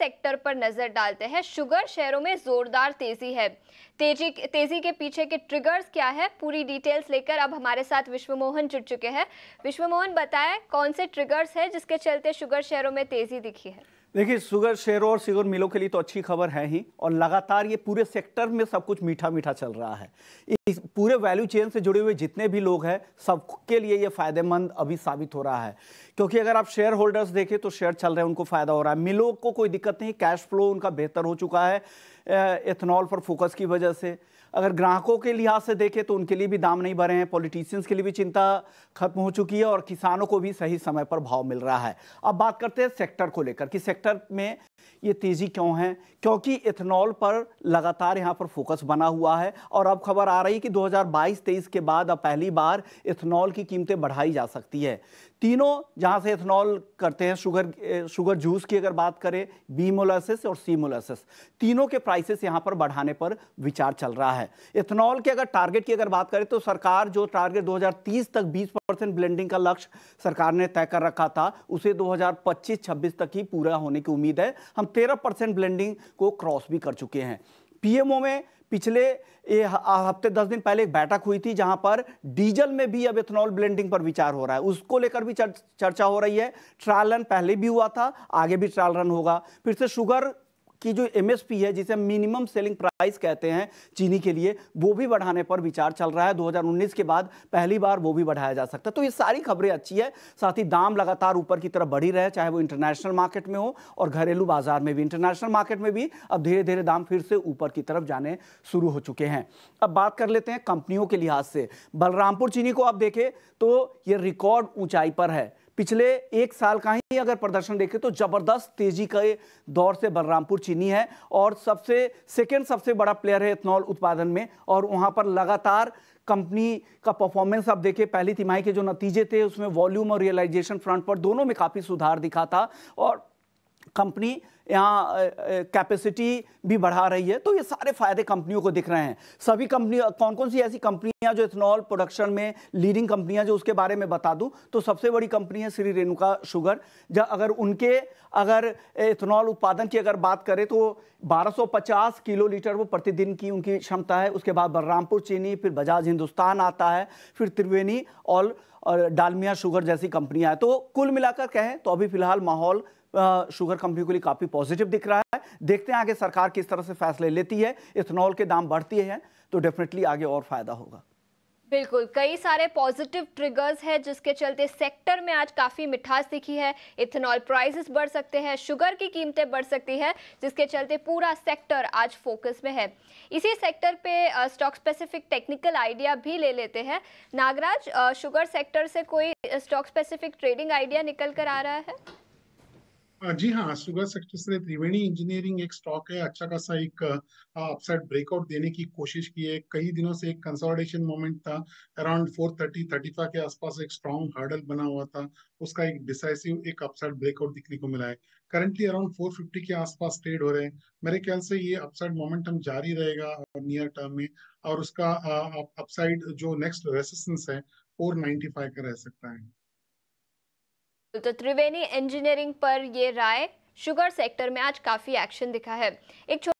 sector पर नजर डालते हैं शुगर शेयरों में जोरदार तेजी है तेजी तेजी के पीछे के ट्रिगर्स क्या है पूरी डिटेल्स लेकर अब हमारे साथ विश्व मोहन जुड़ चुके हैं विश्व मोहन बताएं कौन से ट्रिगर्स है जिसके चलते शुगर शेयरों में तेजी दिखी है देखिए शुगर शेयरों और शुगर मिलों के लिए तो अच्छी खबर है ही और लगातार ये पूरे सेक्टर में सब कुछ मीठा मीठा चल रहा है इस पूरे वैल्यू चेन से जुड़े हुए जितने भी लोग हैं सबके लिए ये फायदेमंद अभी साबित हो रहा है क्योंकि अगर आप शेयर होल्डर्स देखें तो शेयर चल रहे हैं उनको फायदा हो रहा है मिलों को कोई दिक्कत नहीं कैश फ्लो उनका बेहतर हो चुका है एथनॉल पर फोकस की वजह से अगर ग्राहकों के लिहाज से देखें तो उनके लिए भी दाम नहीं भरे हैं पॉलिटिशियंस के लिए भी चिंता खत्म हो चुकी है और किसानों को भी सही समय पर भाव मिल रहा है अब बात करते हैं सेक्टर को लेकर कि सेक्टर में ये तेज़ी क्यों है क्योंकि इथेनॉल पर लगातार यहाँ पर फोकस बना हुआ है और अब खबर आ रही है कि 2022-23 के बाद अब पहली बार इथेनॉल की कीमतें बढ़ाई जा सकती है तीनों जहाँ से इथेनॉल करते हैं शुगर शुगर जूस की अगर बात करें बी मोलासिस और सी मोलासिस तीनों के प्राइसेस यहाँ पर बढ़ाने पर विचार चल रहा है इथेनॉल के अगर टारगेट की अगर बात करें तो सरकार जो टारगेट 2030 तक 20 परसेंट ब्लेंडिंग का लक्ष्य सरकार ने तय कर रखा था उसे 2025-26 तक ही पूरा होने की उम्मीद है हम तेरह परसेंट ब्लेंडिंग को क्रॉस भी कर चुके हैं पीएमओ में पिछले हफ्ते दस दिन पहले एक बैठक हुई थी जहां पर डीजल में भी अब इथेनॉल ब्लेंडिंग पर विचार हो रहा है उसको लेकर भी चर्चा हो रही है ट्रायल रन पहले भी हुआ था आगे भी ट्रायल रन होगा फिर से शुगर की जो एमएसपी है जिसे मिनिमम सेलिंग प्राइस कहते हैं चीनी के लिए वो भी बढ़ाने पर विचार चल रहा है 2019 के बाद पहली बार वो भी बढ़ाया जा सकता है तो ये सारी खबरें अच्छी है साथ ही दाम लगातार ऊपर की तरफ बढ़ी रहे चाहे वो इंटरनेशनल मार्केट में हो और घरेलू बाजार में भी इंटरनेशनल मार्केट में भी अब धीरे धीरे दाम फिर से ऊपर की तरफ जाने शुरू हो चुके हैं अब बात कर लेते हैं कंपनियों के लिहाज से बलरामपुर चीनी को आप देखें तो ये रिकॉर्ड ऊंचाई पर है पिछले एक साल का ही अगर प्रदर्शन देखें तो जबरदस्त तेजी के दौर से बलरामपुर चीनी है और सबसे सेकेंड सबसे बड़ा प्लेयर है इथनॉल उत्पादन में और वहाँ पर लगातार कंपनी का परफॉर्मेंस आप देखें पहली तिमाही के जो नतीजे थे उसमें वॉल्यूम और रियलाइजेशन फ्रंट पर दोनों में काफ़ी सुधार दिखा था और कंपनी यहाँ कैपेसिटी भी बढ़ा रही है तो ये सारे फायदे कंपनियों को दिख रहे हैं सभी कंपनी कौन कौन सी ऐसी कंपनियां जो इथेनॉल प्रोडक्शन में लीडिंग कंपनियां जो उसके बारे में बता दूं तो सबसे बड़ी कंपनी है श्री रेणुका शुगर जब अगर उनके अगर इथेनॉल उत्पादन की अगर बात करें तो 1250 किलो लीटर वो प्रतिदिन की उनकी क्षमता है उसके बाद बलरामपुर चीनी फिर बजाज हिंदुस्तान आता है फिर त्रिवेणी और डालमिया शुगर जैसी कंपनियाँ हैं तो कुल मिलाकर कहें तो अभी फिलहाल माहौल शुगर कंपनी के लिए काफ़ी पॉजिटिव दिख रहा है देखते हैं आगे सरकार किस तरह से फैसले लेती है इथेनॉल के दाम बढ़ती है तो डेफिनेटली आगे और फायदा होगा बिल्कुल कई सारे पॉजिटिव ट्रिगर्स हैं जिसके चलते सेक्टर में आज काफ़ी मिठास दिखी है इथेनॉल प्राइसेस बढ़ सकते हैं शुगर की कीमतें बढ़ सकती है जिसके चलते पूरा सेक्टर आज फोकस में है इसी सेक्टर पे स्टॉक स्पेसिफिक टेक्निकल आइडिया भी ले लेते हैं नागराज शुगर सेक्टर से कोई स्टॉक स्पेसिफिक ट्रेडिंग आइडिया निकल कर आ रहा है हाँ, जी हाँ सुगर सक्सेसरे त्रिवेणी इंजीनियरिंग एक स्टॉक है अच्छा खासा एक अपसाइड ब्रेकआउट देने की कोशिश की है कई दिनों से एक कंसोलिडेशन मोमेंट था around four thirty thirty five के आसपास एक स्ट्रॉन्ग हार्डल बना हुआ था उसका एक डिसाइसिव एक अपसाइड ब्रेकआउट दिखने को मिला है करंटली अराउंड फोर फिफ्टी के आसपास ट्रेड हो रहे हैं मेरे ख्याल से ये अपसाइड मोमेंटम जारी रहेगा नियर टर्म में और उसका अपसाइड जो नेक्स्ट रेसिस्टेंस है फोर फाइव का रह सकता है तो त्रिवेणी इंजीनियरिंग पर ये राय शुगर सेक्टर में आज काफी एक्शन दिखा है एक